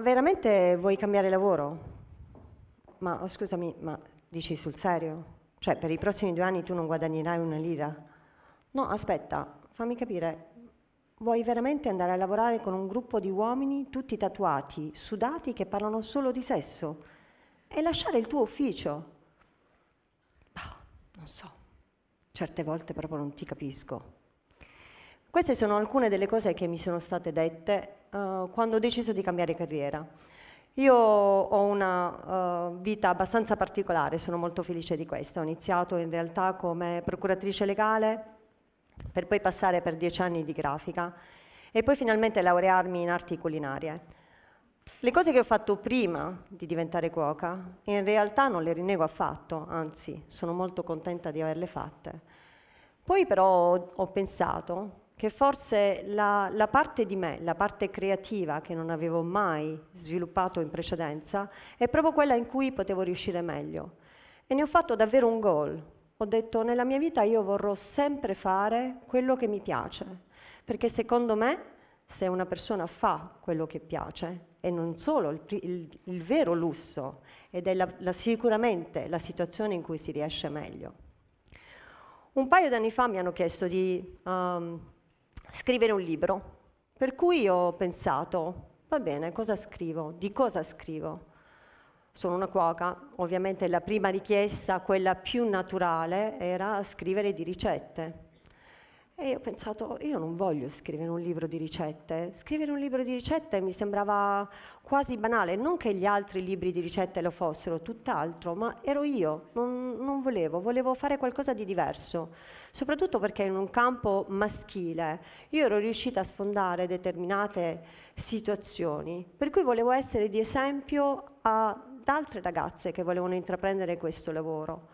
veramente vuoi cambiare lavoro? Ma oh, scusami, ma dici sul serio? Cioè, per i prossimi due anni tu non guadagnerai una lira? No, aspetta, fammi capire. Vuoi veramente andare a lavorare con un gruppo di uomini tutti tatuati, sudati, che parlano solo di sesso? E lasciare il tuo ufficio? Bah, non so. Certe volte proprio non ti capisco. Queste sono alcune delle cose che mi sono state dette eh, quando ho deciso di cambiare carriera. Io ho una uh, vita abbastanza particolare, sono molto felice di questo. Ho iniziato in realtà come procuratrice legale per poi passare per dieci anni di grafica e poi finalmente laurearmi in arti culinarie. Le cose che ho fatto prima di diventare cuoca in realtà non le rinnego affatto, anzi sono molto contenta di averle fatte. Poi però ho pensato che forse la, la, parte di me, la parte creativa che non avevo mai sviluppato in precedenza, è proprio quella in cui potevo riuscire meglio. E ne ho fatto davvero un goal. Ho detto, nella mia vita io vorrò sempre fare quello che mi piace, perché secondo me se una persona fa quello che piace, e non solo il, il, il vero lusso, ed è la, la, sicuramente la situazione in cui si riesce meglio. Un paio di anni fa mi hanno chiesto di um, scrivere un libro. Per cui ho pensato, va bene, cosa scrivo? Di cosa scrivo? Sono una cuoca, ovviamente la prima richiesta, quella più naturale, era scrivere di ricette e ho pensato, io non voglio scrivere un libro di ricette. Scrivere un libro di ricette mi sembrava quasi banale, non che gli altri libri di ricette lo fossero, tutt'altro, ma ero io, non, non volevo, volevo fare qualcosa di diverso, soprattutto perché in un campo maschile io ero riuscita a sfondare determinate situazioni, per cui volevo essere di esempio ad altre ragazze che volevano intraprendere questo lavoro.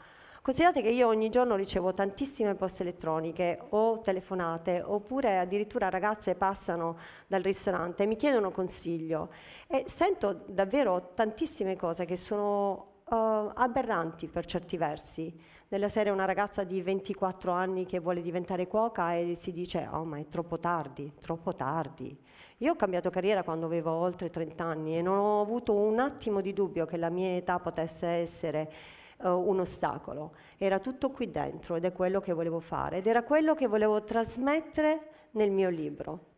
Considerate che io ogni giorno ricevo tantissime poste elettroniche o telefonate oppure addirittura ragazze passano dal ristorante e mi chiedono consiglio e sento davvero tantissime cose che sono uh, aberranti per certi versi. Nella serie una ragazza di 24 anni che vuole diventare cuoca e si dice oh ma è troppo tardi, troppo tardi. Io ho cambiato carriera quando avevo oltre 30 anni e non ho avuto un attimo di dubbio che la mia età potesse essere uh, un ostacolo, era tutto qui dentro ed è quello che volevo fare ed era quello che volevo trasmettere nel mio libro.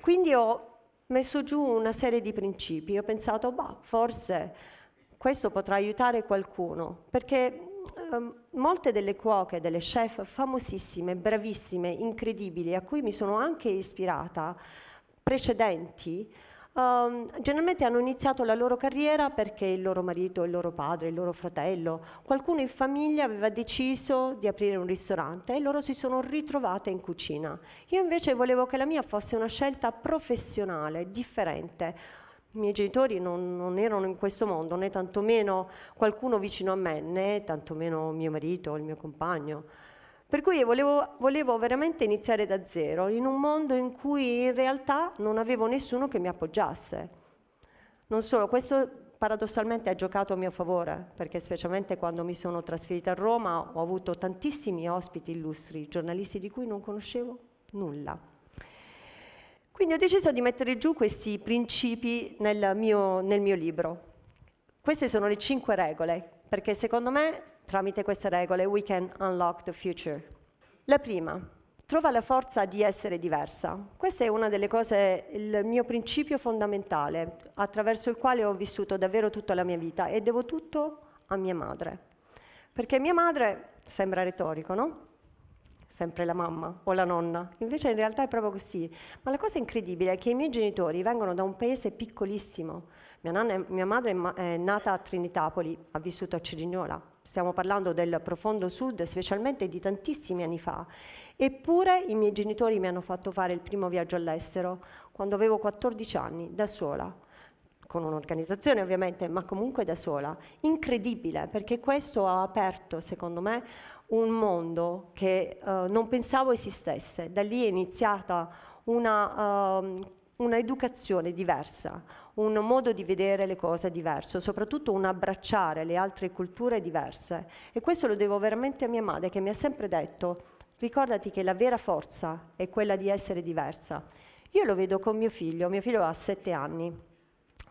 Quindi ho messo giù una serie di principi, ho pensato, bah, forse questo potrà aiutare qualcuno, perché um, molte delle cuoche, delle chef famosissime, bravissime, incredibili, a cui mi sono anche ispirata, precedenti, um, generalmente hanno iniziato la loro carriera perché il loro marito, il loro padre, il loro fratello, qualcuno in famiglia aveva deciso di aprire un ristorante e loro si sono ritrovate in cucina. Io invece volevo che la mia fosse una scelta professionale, differente. I miei genitori non, non, erano in questo mondo, né tantomeno qualcuno vicino a me, né tantomeno mio marito, il mio compagno. Per cui volevo, volevo, veramente iniziare da zero, in un mondo in cui in realtà non avevo nessuno che mi appoggiasse. Non solo, questo paradossalmente ha giocato a mio favore, perché specialmente quando mi sono trasferita a Roma ho avuto tantissimi ospiti illustri, giornalisti di cui non conoscevo nulla. Quindi ho deciso di mettere giù questi principi nel mio, nel mio libro. Queste sono le cinque regole perché secondo me tramite queste regole we can unlock the future. La prima, trova la forza di essere diversa. Questa è una delle cose, il mio principio fondamentale attraverso il quale ho vissuto davvero tutta la mia vita e devo tutto a mia madre. Perché mia madre, sembra retorico, no? sempre la mamma o la nonna, invece in realtà è proprio così. Ma la cosa incredibile è che i miei genitori vengono da un paese piccolissimo. Mia, nonna, mia madre è eh, nata a Trinitapoli, ha vissuto a Cirignola, stiamo parlando del profondo sud, specialmente di tantissimi anni fa, eppure i miei genitori mi hanno fatto fare il primo viaggio all'estero quando avevo 14 anni, da sola con un'organizzazione ovviamente, ma comunque da sola. Incredibile, perché questo ha aperto, secondo me, un mondo che eh, non pensavo esistesse. Da lì è iniziata una, uh, una educazione diversa, un modo di vedere le cose diverso, soprattutto un abbracciare le altre culture diverse. E questo lo devo veramente a mia madre che mi ha sempre detto, ricordati che la vera forza è quella di essere diversa. Io lo vedo con mio figlio, mio figlio ha sette anni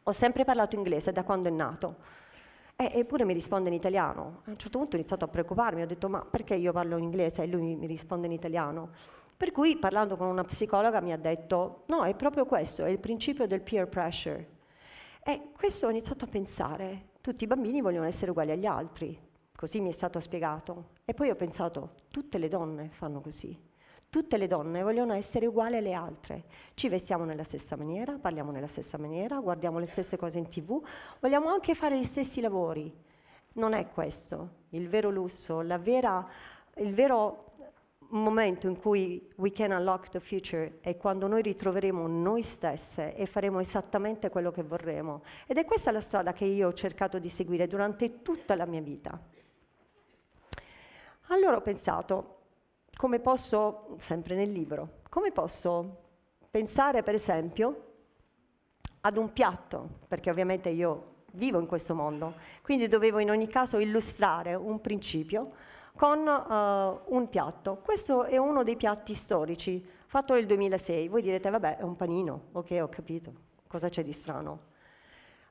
ho sempre parlato inglese da quando è nato. E, eppure mi risponde in italiano. A un certo punto ho iniziato a preoccuparmi, ho detto ma perché io parlo in inglese e lui mi risponde in italiano? Per cui parlando con una psicologa mi ha detto no, è proprio questo, è il principio del peer pressure. E questo ho iniziato a pensare, tutti i bambini vogliono essere uguali agli altri, così mi è stato spiegato. E poi ho pensato, tutte le donne fanno così. Tutte le donne vogliono essere uguali alle altre, ci vestiamo nella stessa maniera, parliamo nella stessa maniera, guardiamo le stesse cose in tv, vogliamo anche fare gli stessi lavori. Non è questo il vero lusso, vera, il vero momento in cui we can unlock the future è quando noi ritroveremo noi stesse e faremo esattamente quello che vorremmo. Ed è questa la strada che io ho cercato di seguire durante tutta la mia vita. Allora ho pensato, come posso, sempre nel libro, come posso pensare per esempio ad un piatto, perché ovviamente io vivo in questo mondo, quindi dovevo in ogni caso illustrare un principio con uh, un piatto. Questo è uno dei piatti storici, fatto nel 2006. Voi direte, vabbè, è un panino, ok, ho capito, cosa c'è di strano?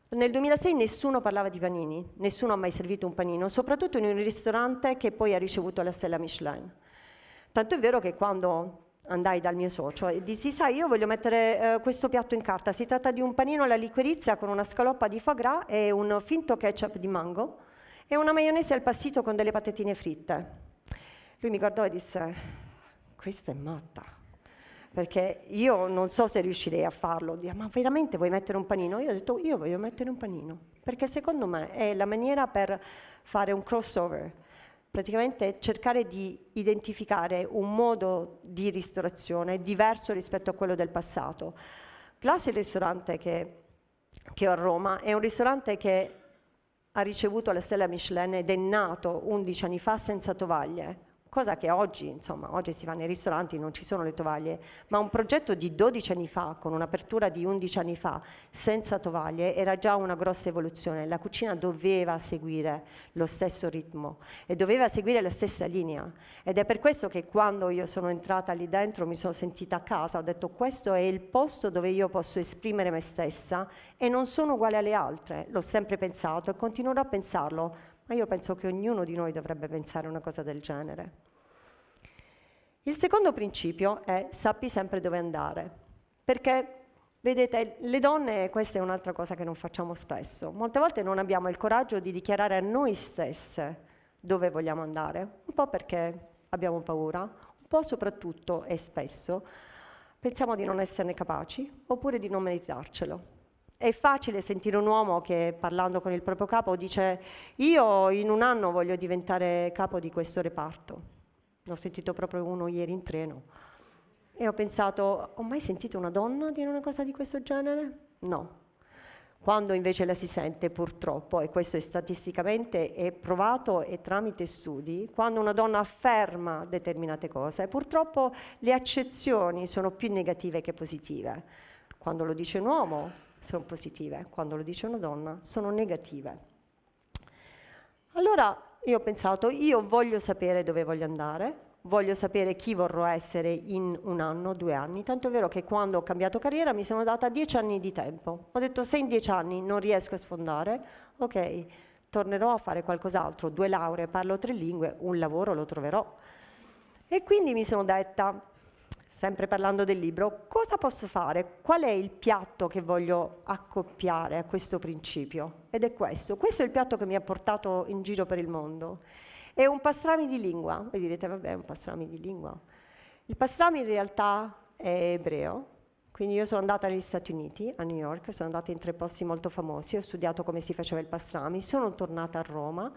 Nel 2006 nessuno parlava di panini, nessuno ha mai servito un panino, soprattutto in un ristorante che poi ha ricevuto la stella Michelin. Tanto è vero che quando andai dal mio socio e dissi, sai, io voglio mettere eh, questo piatto in carta, si tratta di un panino alla liquirizia con una scaloppa di foie gras e un finto ketchup di mango e una maionese al passito con delle patatine fritte. Lui mi guardò e disse, questa è matta, perché io non so se riuscirei a farlo, ma veramente vuoi mettere un panino? Io ho detto, io voglio mettere un panino, perché secondo me è la maniera per fare un crossover praticamente cercare di identificare un modo di ristorazione diverso rispetto a quello del passato. Glass il ristorante che, che ho a Roma, è un ristorante che ha ricevuto la stella Michelin ed è nato 11 anni fa senza tovaglie, cosa che oggi, insomma, oggi si va nei ristoranti, non ci sono le tovaglie, ma un progetto di 12 anni fa, con un'apertura di 11 anni fa, senza tovaglie, era già una grossa evoluzione. La cucina doveva seguire lo stesso ritmo e doveva seguire la stessa linea. Ed è per questo che quando io sono entrata lì dentro mi sono sentita a casa, ho detto questo è il posto dove io posso esprimere me stessa e non sono uguale alle altre. L'ho sempre pensato e continuerò a pensarlo ma io penso che ognuno di noi dovrebbe pensare una cosa del genere. Il secondo principio è sappi sempre dove andare, perché Vedete, le donne, questa è un'altra cosa che non facciamo spesso, molte volte non abbiamo il coraggio di dichiarare a noi stesse dove vogliamo andare, un po' perché abbiamo paura, un po' soprattutto e spesso pensiamo di non esserne capaci oppure di non meritarcelo. È facile sentire un uomo che parlando con il proprio capo dice io in un anno voglio diventare capo di questo reparto. L'ho sentito proprio uno ieri in treno e ho pensato ho mai sentito una donna dire una cosa di questo genere? No. Quando invece la si sente purtroppo, e questo è statisticamente è provato e tramite studi, quando una donna afferma determinate cose, purtroppo le accezioni sono più negative che positive. Quando lo dice un uomo, sono positive, quando lo dice una donna sono negative. Allora io ho pensato, io voglio sapere dove voglio andare, voglio sapere chi vorrò essere in un anno, due anni, tanto è vero che quando ho cambiato carriera mi sono data dieci anni di tempo. Ho detto se in dieci anni non riesco a sfondare, ok, tornerò a fare qualcos'altro, due lauree, parlo tre lingue, un lavoro lo troverò. E quindi mi sono detta, sempre parlando del libro, cosa posso fare? Qual è il piatto che voglio accoppiare a questo principio? Ed è questo. Questo è il piatto che mi ha portato in giro per il mondo. È un pastrami di lingua. Voi direte, vabbè, è un pastrami di lingua. Il pastrami in realtà è ebreo, quindi io sono andata negli Stati Uniti, a New York, sono andata in tre posti molto famosi, ho studiato come si faceva il pastrami, sono tornata a Roma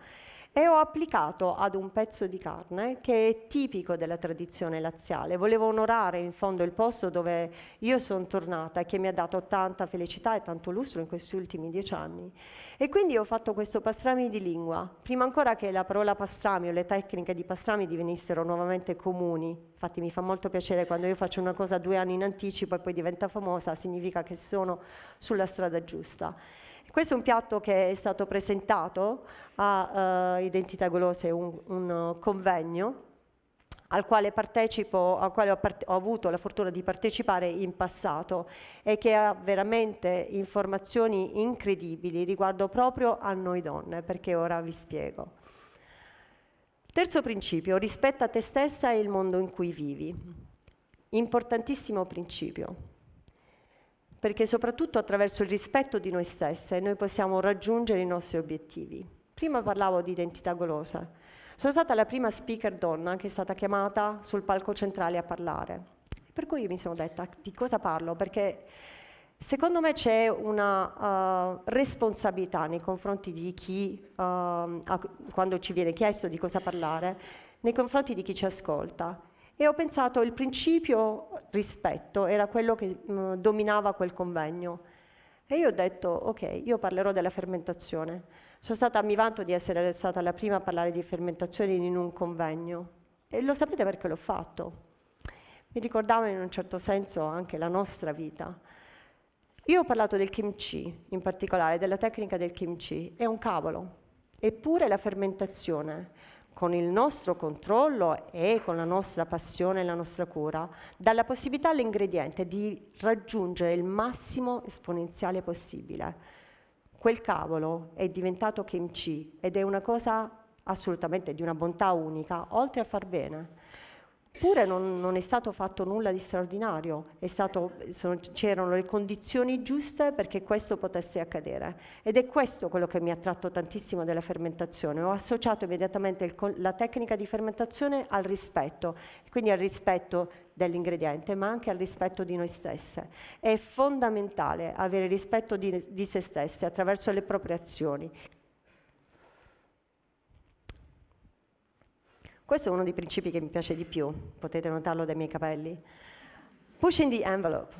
e ho applicato ad un pezzo di carne che è tipico della tradizione laziale. Volevo onorare in fondo il posto dove io sono tornata, e che mi ha dato tanta felicità e tanto lustro in questi ultimi dieci anni. E quindi ho fatto questo pastrami di lingua, prima ancora che la parola pastrami o le tecniche di pastrami divenissero nuovamente comuni. Infatti mi fa molto piacere quando io faccio una cosa due anni in anticipo e poi diventa famosa, significa che sono sulla strada giusta. Questo è un piatto che è stato presentato a uh, Identità Golose, un, un eh, convegno al quale, partecipo, al quale ho, ho, avuto la fortuna di partecipare in passato e che ha veramente informazioni incredibili riguardo proprio a noi donne, perché ora vi spiego. Terzo principio, rispetta te stessa e il mondo in cui vivi. Importantissimo principio perché soprattutto attraverso il rispetto di noi stesse noi possiamo raggiungere i nostri obiettivi. Prima parlavo di identità golosa. Sono stata la prima speaker donna che è stata chiamata sul palco centrale a parlare. Per cui io mi sono detta di cosa parlo, perché secondo me c'è una uh, responsabilità nei confronti di chi, uh, quando ci viene chiesto di cosa parlare, nei confronti di chi ci ascolta e ho pensato il principio rispetto era quello che mh, mm, dominava quel convegno. E io ho detto, ok, io parlerò della fermentazione. Sono stata, mi vanto di essere stata la prima a parlare di fermentazione in un convegno. E lo sapete perché l'ho fatto? Mi ricordava in un certo senso anche la nostra vita. Io ho parlato del kimchi in particolare, della tecnica del kimchi, è un cavolo, eppure la fermentazione con il nostro controllo e con la nostra passione e la nostra cura, dà la possibilità all'ingrediente di raggiungere il massimo esponenziale possibile. Quel cavolo è diventato kimchi ed è una cosa assolutamente di una bontà unica, oltre a far bene. Eppure non, non, è stato fatto nulla di straordinario, stato, sono, c'erano le condizioni giuste perché questo potesse accadere ed è questo quello che mi ha attratto tantissimo della fermentazione, ho associato immediatamente il, la tecnica di fermentazione al rispetto, quindi al rispetto dell'ingrediente ma anche al rispetto di noi stesse. È fondamentale avere rispetto di, di se stesse attraverso le proprie azioni. Questo è uno dei principi che mi piace di più, potete notarlo dai miei capelli. Pushing the envelope,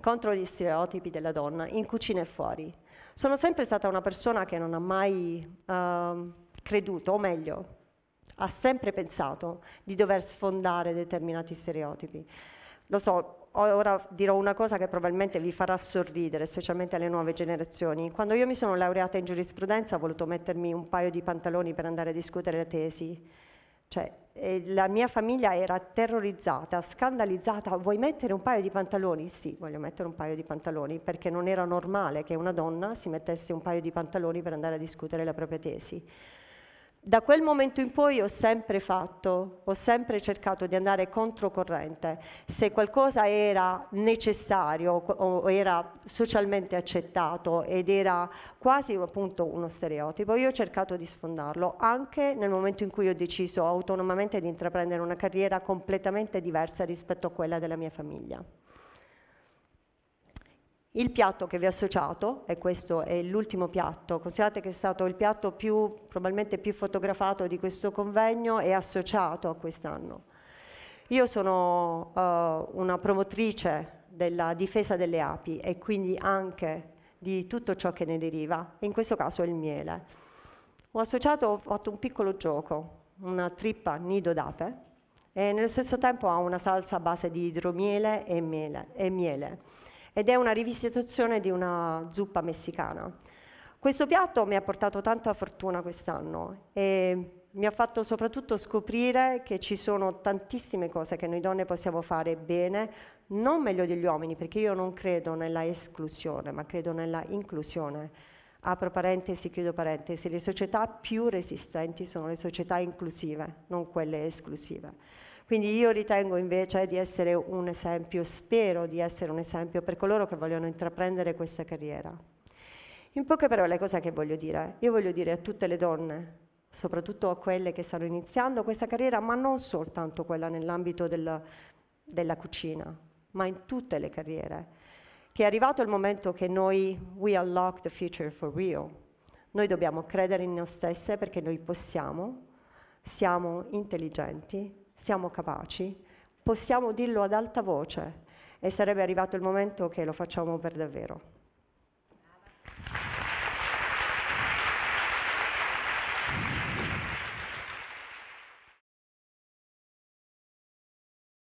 contro gli stereotipi della donna, in cucina e fuori. Sono sempre stata una persona che non ha mai uh, creduto, o meglio, ha sempre pensato di dover sfondare determinati stereotipi. Lo so, ora dirò una cosa che probabilmente vi farà sorridere, specialmente alle nuove generazioni. Quando io mi sono laureata in giurisprudenza ho voluto mettermi un paio di pantaloni per andare a discutere le tesi cioè, eh, la mia famiglia era terrorizzata, scandalizzata, vuoi mettere un paio di pantaloni? Sì, voglio mettere un paio di pantaloni perché non era normale che una donna si mettesse un paio di pantaloni per andare a discutere la propria tesi da quel momento in poi ho sempre fatto, ho sempre cercato di andare controcorrente. Se qualcosa era necessario o era socialmente accettato ed era quasi appunto uno stereotipo, io ho cercato di sfondarlo anche nel momento in cui ho deciso autonomamente di intraprendere una carriera completamente diversa rispetto a quella della mia famiglia. Il piatto che vi ho associato, e questo è l'ultimo piatto, considerate che è stato il piatto più, probabilmente più fotografato di questo convegno e associato a quest'anno. Io sono uh, una promotrice della difesa delle api e quindi anche di tutto ciò che ne deriva, in questo caso il miele. Ho associato, ho fatto un piccolo gioco, una trippa nido d'ape e nello stesso tempo ha una salsa a base di idromiele e miele. E miele ed è una rivisitazione di una zuppa messicana. Questo piatto mi ha portato tanta fortuna quest'anno e mi ha fatto soprattutto scoprire che ci sono tantissime cose che noi donne possiamo fare bene, non meglio degli uomini, perché io non credo nella esclusione, ma credo nella inclusione. Apro parentesi, chiudo parentesi, le società più resistenti sono le società inclusive, non quelle esclusive. Quindi io ritengo invece di essere un esempio, spero di essere un esempio per coloro che vogliono intraprendere questa carriera. In poche parole cosa che voglio dire? Io voglio dire a tutte le donne, soprattutto a quelle che stanno iniziando questa carriera, ma non soltanto quella nell'ambito del, della cucina, ma in tutte le carriere, che è arrivato il momento che noi we unlock the future for real. Noi dobbiamo credere in noi stesse perché noi possiamo, siamo intelligenti, siamo capaci, possiamo dirlo ad alta voce e sarebbe arrivato il momento che lo facciamo per davvero.